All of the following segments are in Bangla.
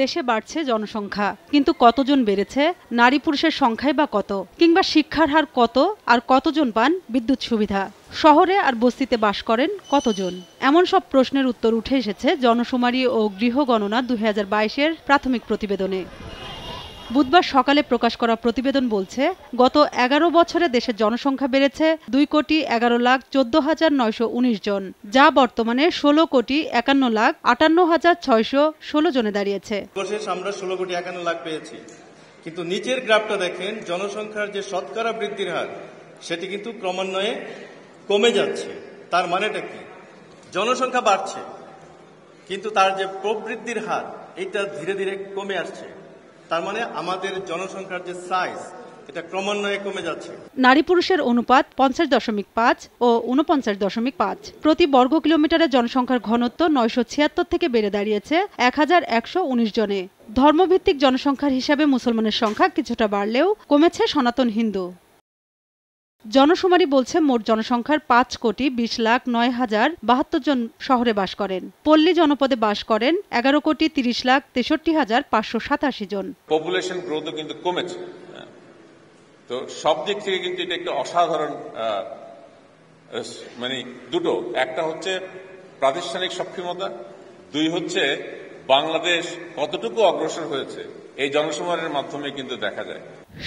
দেশে বাড়ছে জনসংখ্যা কিন্তু কতজন বেড়েছে নারী পুরুষের সংখ্যাই বা কত কিংবা শিক্ষার হার কত আর কতজন পান বিদ্যুৎ সুবিধা শহরে আর বস্তিতে বাস করেন কতজন এমন সব প্রশ্নের উত্তর উঠে এসেছে জনশুমারি ও গৃহ গণনা দুই এর প্রাথমিক প্রতিবেদনে বুধবার সকালে প্রকাশ করা প্রতিবেদন বলছে গত এগারো বছরে দেশের জনসংখ্যা বেড়েছে দুই কোটি এগারো লাখ চোদ্দ হাজার নয়শো উনিশ জন যা বর্তমানে ষোলো কোটি একান্ন লাখ আটান্ন হাজার ছয়শো ষোলো জনে দাঁড়িয়েছে আমরা ষোলো কোটি একান্ন লাখ পেয়েছি কিন্তু নিচের গ্রাফটা দেখেন জনসংখ্যার যে শতকরা বৃদ্ধির হার সেটি কিন্তু ক্রমান্বয়ে কমে যাচ্ছে তার মানেটা কি জনসংখ্যা বাড়ছে কিন্তু তার যে প্রবৃদ্ধির হার এটা ধীরে ধীরে কমে আসছে তার মানে আমাদের জনসংখ্যার যে সাইজ এটা ক্রমান্বয়ে কমে যাচ্ছে নারী পুরুষের অনুপাত পঞ্চাশ দশমিক পাঁচ ও উনপঞ্চাশ দশমিক পাঁচ প্রতি বর্গ কিলোমিটারে জনসংখ্যার ঘনত্ব নয়শো ছিয়াত্তর থেকে বেড়ে দাঁড়িয়েছে এক হাজার একশো উনিশ জনে ধর্মভিত্তিক জনসংখ্যার হিসাবে মুসলমানের সংখ্যা কিছুটা বাড়লেও কমেছে সনাতন হিন্দু জনশুমারি বলছে মোট জনসংখ্যার পাঁচ কোটি বিশ লাখ নয় হাজার বাহাত্তর জন শহরে বাস করেন পল্লী জনপদে বাস করেন এগারো কোটি তিরিশ লাখ তেষট্টি হাজার পাঁচশো সাতাশি জন পপুলেশন গ্রোথ কিন্তু কমেছে তো সব দিক থেকে কিন্তু এটা একটা অসাধারণ মানে দুটো একটা হচ্ছে প্রাতিষ্ঠানিক সক্ষমতা দুই হচ্ছে বাংলাদেশ কতটুকু অগ্রসর হয়েছে এই জনসমারের মাধ্যমে কিন্তু দেখা যায়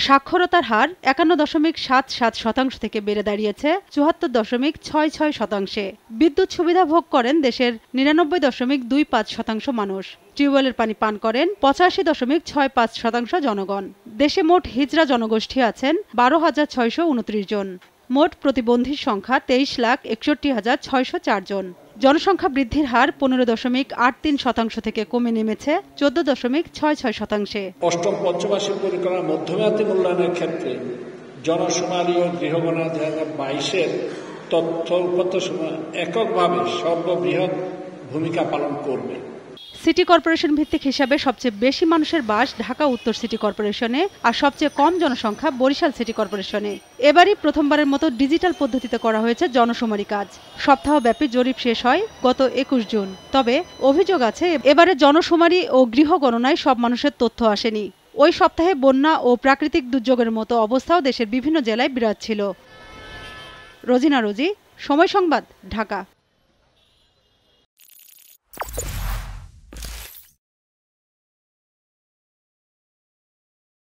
সাক্ষরতার হার একান্ন দশমিক সাত সাত শতাংশ থেকে বেড়ে দাঁড়িয়েছে চুয়াত্তর দশমিক ছয় ছয় শতাংশে বিদ্যুৎ সুবিধা ভোগ করেন দেশের নিরানব্বই দশমিক দুই পাঁচ শতাংশ মানুষ টিউবওয়েলের পানি পান করেন পঁচাশি দশমিক ছয় পাঁচ শতাংশ জনগণ দেশে মোট হিজড়া জনগোষ্ঠী আছেন বারো হাজার ছয়শো উনত্রিশ জন মোট প্রতিবন্ধীর সংখ্যা তেইশ লাখ একষট্টি হাজার ছয়শো চার জন জনসংখ্যা বৃদ্ধির হার পনেরো দশমিক আট তিন শতাংশ থেকে কমে নেমেছে চোদ্দ দশমিক ছয় ছয় শতাংশে অষ্টম পঞ্চমাসিক পরিকল্পনার মধ্যমেয়াদী মূল্যায়নের ক্ষেত্রে জনসমারীয় ও গৃহগণনা দুই হাজার বাইশের তথ্য সময় এককভাবে সর্ববৃহৎ ভূমিকা পালন করবে সিটি কর্পোরেশন ভিত্তিক হিসাবে সবচেয়ে বেশি মানুষের বাস ঢাকা উত্তর সিটি কর্পোরেশনে আর সবচেয়ে কম জনসংখ্যা বরিশাল সিটি কর্পোরেশনে এবারই প্রথমবারের মতো ডিজিটাল পদ্ধতিতে করা হয়েছে জনশুমারি কাজ সপ্তাহব্যাপী জরিপ শেষ হয় গত একুশ জুন তবে অভিযোগ আছে এবারে জনশুমারি ও গৃহ গণনায় সব মানুষের তথ্য আসেনি ওই সপ্তাহে বন্যা ও প্রাকৃতিক দুর্যোগের মতো অবস্থাও দেশের বিভিন্ন জেলায় বিরাজ ছিল রোজিনা রোজি সময় সংবাদ ঢাকা